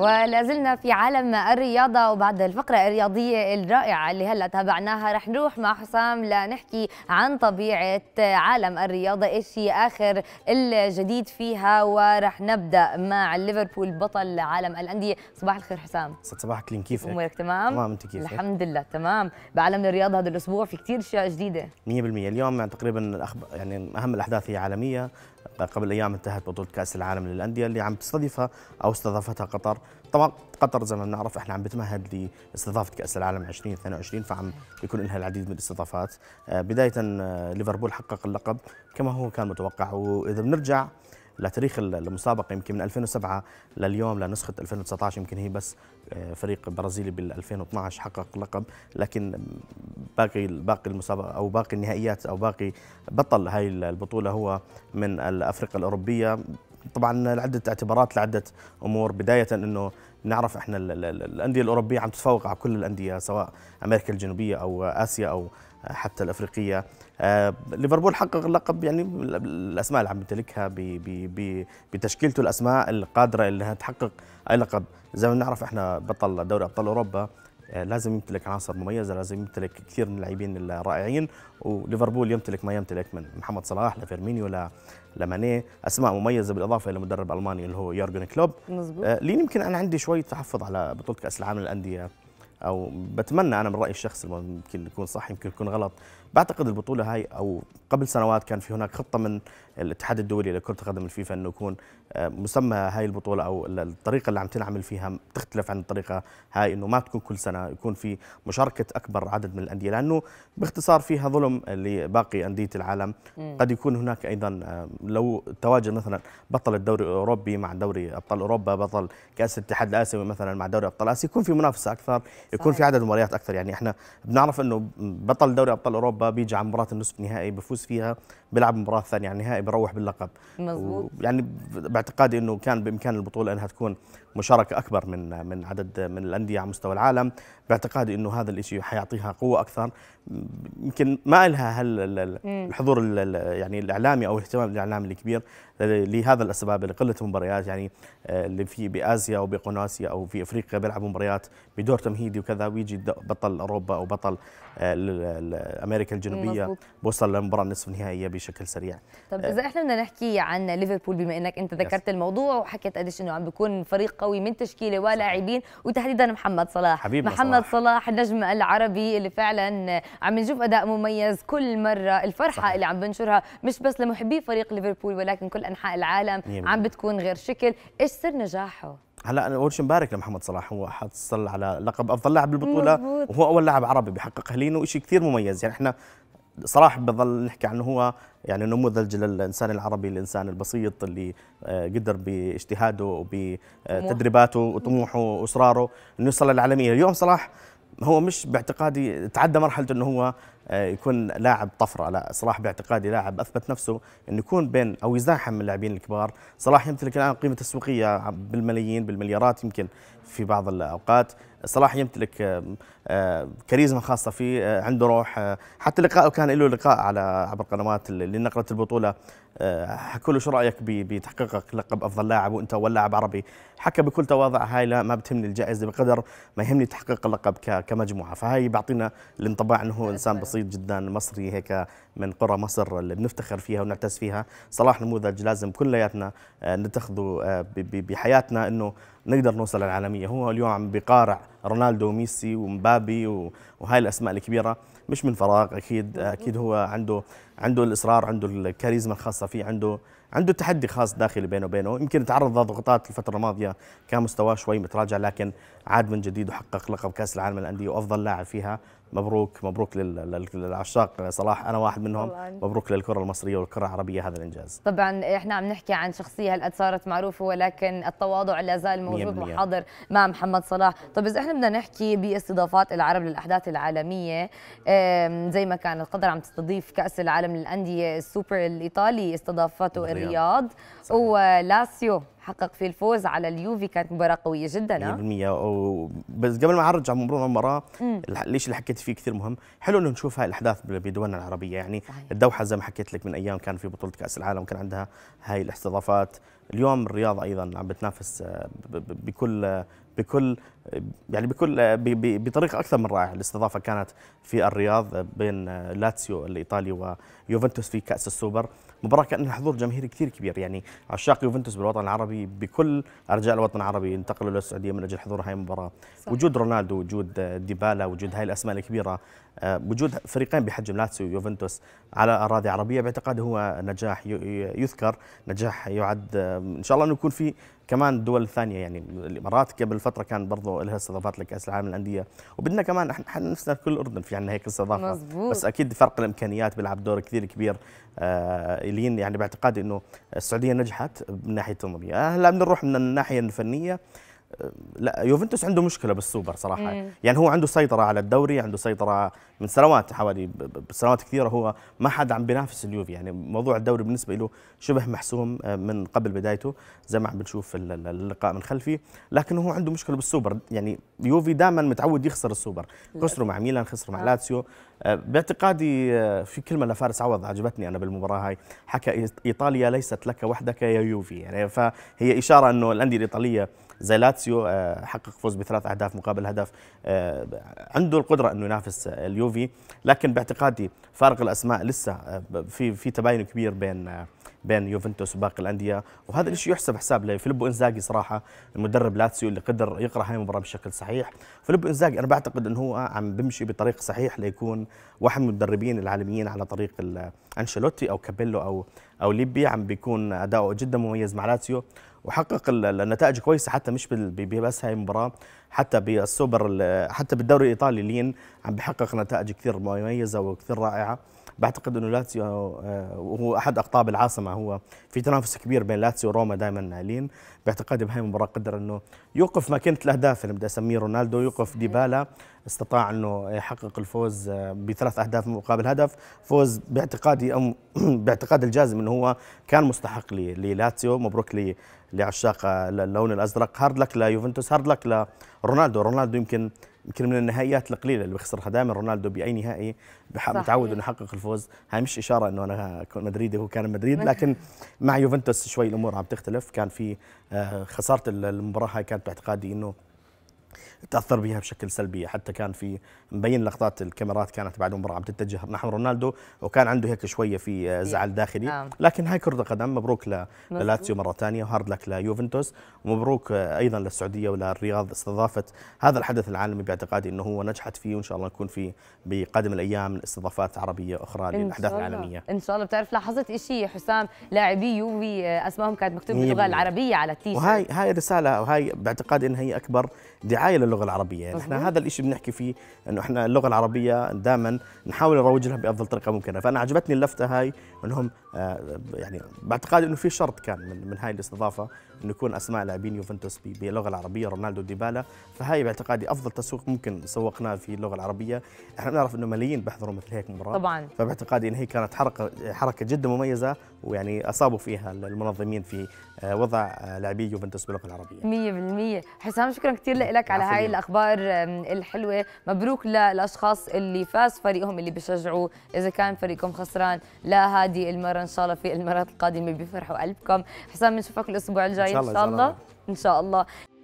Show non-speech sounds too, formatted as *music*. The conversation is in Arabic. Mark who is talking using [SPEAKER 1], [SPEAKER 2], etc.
[SPEAKER 1] ولازلنا في عالم الرياضة وبعد الفقرة الرياضية الرائعة اللي هلا تابعناها رح نروح مع حسام لنحكي عن طبيعة عالم الرياضة ايش هي آخر الجديد فيها ورح نبدأ مع ليفربول بطل عالم الأندية صباح الخير حسام
[SPEAKER 2] صباح كلين كيف أمورك تمام تمام أنت كيف الحمد
[SPEAKER 1] لله تمام بعالم الرياضة هذا الأسبوع في كثير أشياء جديدة 100%
[SPEAKER 2] اليوم يعني تقريبا يعني أهم الأحداث هي عالمية قبل ايام انتهت بطوله كاس العالم للانديه اللي عم تستضيفها او استضافتها قطر، طبعا قطر زي ما بنعرف احنا عم بتمهد لاستضافه كاس العالم 2022 فعم يكون لها العديد من الاستضافات، آه، بدايه آه، ليفربول حقق اللقب كما هو كان متوقع واذا بنرجع لتاريخ المسابقه يمكن من 2007 لليوم لنسخه 2019 يمكن هي بس آه، فريق برازيلي بال 2012 حقق لقب لكن باقي باقي المسابقه او باقي النهائيات او باقي بطل هاي البطوله هو من الافرقه الاوروبيه طبعا لعده اعتبارات لعده امور بدايه انه نعرف احنا الانديه الاوروبيه عم تتفوق على كل الانديه سواء امريكا الجنوبيه او اسيا او حتى الافريقيه آه، ليفربول حقق اللقب يعني الاسماء اللي عم يمتلكها بتشكيلته الاسماء القادره انها تحقق اي لقب زي ما نعرف احنا بطل دوري ابطال اوروبا آه، لازم يمتلك عناصر مميزه لازم يمتلك كثير من اللاعبين الرائعين وليفربول يمتلك ما يمتلك من محمد صلاح لفيرمينيو لماني اسماء مميزه بالاضافه الى مدرب الماني اللي هو يورجن كلوب مزبوط. آه، لين يمكن انا عندي شوي تحفظ على بطوله كاس العالم للانديه او بتمنى انا من رايي الشخصي يمكن يكون صح يمكن يكون غلط بعتقد البطوله هاي او قبل سنوات كان في هناك خطه من الاتحاد الدولي لكره قدم الفيفا انه يكون آه، مسمى هاي البطوله او الطريقه اللي عم تنعمل فيها تختلف عن الطريقه هاي انه ما تكون كل سنه يكون في مشاركه اكبر عدد من الانديه لانه باختصار فيها ظلم لباقي انديه العالم م. قد يكون هناك ايضا آه، لو تواجد مثلا بطل الدوري الاوروبي مع دوري ابطال اوروبا بطل كاس الاتحاد الاسيوي مثلا مع دوري ابطال اسيا يكون في منافسه اكثر يكون في عدد مباريات اكثر يعني احنا بنعرف انه بطل دوري ابطال اوروبا بيجي على مباراه النصف النهائي بفوز فيها بيلعب مباراه ثانيه على النهائي بروح باللقب مزبوط يعني باعتقادي انه كان بامكان البطوله انها تكون مشاركه اكبر من من عدد من الانديه على مستوى العالم باعتقادي انه هذا الشيء حيعطيها قوه اكثر يمكن ما لها هل الحضور يعني الاعلامي او الاهتمام الاعلامي الكبير لهذا الاسباب لقله المباريات يعني آه، اللي في باسيا او وبقناسيا او في افريقيا بيلعبوا مباريات بدور تمهيدي السعودي وكذا ويجي بطل اوروبا او بطل آه، امريكا الجنوبيه مزبوط. بوصل للمباراه النصف النهائيه بشكل سريع طب
[SPEAKER 1] آه، اذا احنا بدنا نحكي عن ليفربول بما انك انت ذكرت يس. الموضوع وحكيت قديش انه عم بيكون فريق قوي من تشكيله ولاعبين وتحديدا محمد صلاح حبيبنا محمد صلاح. صلاح النجم العربي اللي فعلا عم نشوف اداء مميز كل مره الفرحه صحيح. اللي عم بنشرها مش بس لمحبي فريق ليفربول ولكن كل انحاء العالم يمين. عم بتكون غير شكل ايش سر نجاحه
[SPEAKER 2] هلا انا اول شيء مبارك لمحمد صلاح هو حصل على لقب افضل لاعب بالبطوله مزبوط. وهو اول لاعب عربي بحقق لانه شيء كثير مميز يعني احنا صلاح بظل نحكي عنه هو يعني نموذج للانسان العربي الانسان البسيط اللي آه، قدر باجتهاده وبتدريباته وطموحه واصراره انه يوصل للعالميه اليوم صلاح هو مش باعتقادي تعدى مرحله انه هو آه، يكون لاعب طفره لا صلاح باعتقادي لاعب اثبت نفسه انه يكون بين او يزاحم من اللاعبين الكبار صلاح يمتلك الان قيمه تسويقيه بالملايين بالمليارات يمكن في بعض الاوقات صلاح يمتلك آه، آه، كاريزما خاصه فيه عنده روح حتى لقائه كان له لقاء على عبر قنوات لنقله البطوله حكوا له شو رايك بتحقيقك لقب افضل لاعب وانت اول لاعب عربي حكى بكل تواضع هاي لا ما بتهمني الجائزه بقدر ما يهمني تحقيق اللقب كمجموعه فهاي بيعطينا الانطباع انه هو انسان أيوة. بسيط بسيط جدا مصري هيك من قرى مصر اللي بنفتخر فيها ونعتز فيها صلاح نموذج لازم كلياتنا آه، نتخذه آه، بحياتنا انه نقدر نوصل للعالميه هو اليوم عم بقارع رونالدو وميسي ومبابي وهاي الاسماء الكبيره مش من فراغ اكيد آه، اكيد هو عنده عنده الاصرار عنده الكاريزما الخاصه فيه عنده عنده تحدي خاص داخلي بينه وبينه يمكن تعرض لضغوطات الفتره الماضيه كان مستواه شوي متراجع لكن عاد من جديد وحقق لقب كاس العالم للانديه وافضل لاعب فيها مبروك مبروك للعشاق صلاح انا واحد من منهم مبروك للكره المصريه والكره العربيه هذا الانجاز
[SPEAKER 1] طبعا احنا عم نحكي عن شخصيه هالقد صارت معروفه ولكن التواضع لا زال موجود وحاضر مع محمد صلاح طب اذا احنا بدنا نحكي باستضافات العرب للاحداث العالميه زي ما كان القدر عم تستضيف كاس العالم للانديه السوبر الايطالي استضافته الرياض, الرياض. صحيح. ولاسيو حقق فيه الفوز على اليوفي كانت مباراه قويه جدا 100%
[SPEAKER 2] و... بس قبل ما اعرج على موضوع المباراه ليش اللي حكيت فيه كثير مهم حلو انه نشوف هاي الاحداث بدولنا العربيه يعني صحيح. الدوحه زي ما حكيت لك من ايام كان في بطوله كاس العالم كان عندها هاي الاستضافات اليوم الرياض ايضا عم بتنافس آه، بكل بكل يعني بكل بطريقه اكثر من رائعه الاستضافه كانت في الرياض بين لاتسيو الايطالي ويوفنتوس في كاس السوبر مباراه كان لها حضور جماهيري كثير كبير يعني عشاق يوفنتوس بالوطن العربي بكل ارجاء الوطن العربي انتقلوا للسعوديه من اجل حضور هاي المباراه وجود رونالدو وجود ديبالا وجود هاي الاسماء الكبيره آه، وجود فريقين بحجم لاتسيو ويوفنتوس على اراضي عربيه باعتقادي هو نجاح يذكر نجاح يعد آه، ان شاء الله انه يكون في كمان دول ثانيه يعني الامارات قبل فتره كان برضه لها استضافات لكاس العالم للانديه وبدنا كمان احنا نفسنا كل الاردن في عندنا هيك استضافه بس اكيد فرق الامكانيات بيلعب دور كثير كبير آه لين يعني باعتقادي انه السعوديه نجحت من ناحيه تنظيميه آه، هلا بنروح من الناحيه الفنيه لا يوفنتوس عنده مشكله بالسوبر صراحه مم. يعني هو عنده سيطره على الدوري عنده سيطره من سنوات حوالي سنوات كثيره هو ما حد عم بينافس اليوفي يعني موضوع الدوري بالنسبه له شبه محسوم آه، من قبل بدايته زي ما عم بنشوف اللقاء من خلفي لكن هو عنده مشكله بالسوبر يعني يوفي دائما متعود يخسر السوبر خسروا مع ميلان خسروا مع آه. لاتسيو آه، باعتقادي آه، في كلمه لفارس عوض عجبتني انا بالمباراه هاي حكى ايطاليا ليست لك وحدك يا يوفي يعني فهي اشاره انه الانديه الايطاليه زي لاتسيو آه، حقق فوز بثلاث اهداف مقابل هدف آه، عنده القدره انه ينافس آه، اليوفي لكن باعتقادي فارق الاسماء لسه في في تباين كبير بين بين يوفنتوس وباقي الانديه وهذا الشيء يحسب حساب لفيليبو انزاجي صراحه المدرب لاتسيو اللي قدر يقرا هاي المباراه بشكل صحيح فيليبو انزاجي انا بعتقد انه هو عم بمشي بطريق صحيح ليكون واحد من المدربين العالميين على طريق انشيلوتي او كابيلو او او ليبي عم بيكون اداؤه جدا مميز مع لاتسيو وحقق النتائج كويسه حتى مش بس هاي المباراه حتى بالسوبر حتى بالدوري الايطالي لين عم بحقق نتائج كثير مميزه وكثير رائعه بعتقد انه لاتسيو وهو آه، احد اقطاب العاصمه هو في تنافس كبير بين لاتسيو وروما دائما لين باعتقادي بهاي المباراه قدر انه يوقف ماكينه الاهداف اللي بدي اسميه رونالدو يوقف ديبالا استطاع انه يحقق الفوز آه، بثلاث اهداف مقابل هدف فوز باعتقادي او *clears throat* باعتقاد الجازم انه هو كان مستحق للاتسيو مبروك لي لعشاق اللون الازرق هارد لك ليوفنتوس هارد لك لرونالدو رونالدو يمكن يمكن من النهائيات القليله اللي بيخسرها دائما رونالدو باي نهائي متعود انه يحقق الفوز هاي مش اشاره انه انا مدريدي هو كان مدريد لكن مع يوفنتوس شوي الامور عم تختلف كان في آه، خساره المباراه هاي كانت باعتقادي انه تاثر بها بشكل سلبي حتى كان في مبين لقطات الكاميرات كانت بعد المباراه عم تتجه نحو رونالدو وكان عنده هيك شويه في زعل داخلي آه. لكن هاي كره قدم مبروك للاتسيو مره ثانيه وهارد لك ليوفنتوس ومبروك ايضا للسعوديه وللرياض استضافه هذا الحدث العالمي باعتقادي انه هو نجحت فيه وان شاء الله نكون في بقادم الايام استضافات عربيه اخرى للاحداث العالميه ان
[SPEAKER 1] شاء الله بتعرف لاحظت شيء حسام لاعبي يوفي آه، اسمائهم كانت مكتوبه باللغه العربيه على التيشيرت وهي
[SPEAKER 2] هاي رساله وهي باعتقادي انها هي اكبر دعايه دعايه للغه العربيه يعني احنا هذا الشيء بنحكي فيه انه احنا اللغه العربيه دائما نحاول نروج لها بافضل طريقه ممكنه فانا عجبتني اللفته هاي انهم آه، يعني باعتقادي انه في شرط كان من, من هاي الاستضافه انه يكون اسماء لاعبين يوفنتوس باللغه العربيه رونالدو ديبالا فهاي باعتقادي افضل تسويق ممكن سوقناه في اللغه العربيه احنا بنعرف انه ملايين بيحضروا مثل هيك مباراه طبعا فباعتقادي ان هي كانت حركه حركه جدا مميزه ويعني اصابوا فيها المنظمين في آه، وضع آه، لاعبي يوفنتوس باللغه
[SPEAKER 1] العربيه 100% حسام شكرا كثير لك على هاي الاخبار الحلوه مبروك للاشخاص اللي فاز فريقهم اللي بيشجعوه اذا كان فريقهم خسران لا هذه المره ان شاء الله في المرات القادمه بفرحوا قلبكم حسام بنشوفك الاسبوع الجاي ان شاء الله ان شاء الله, إن شاء الله.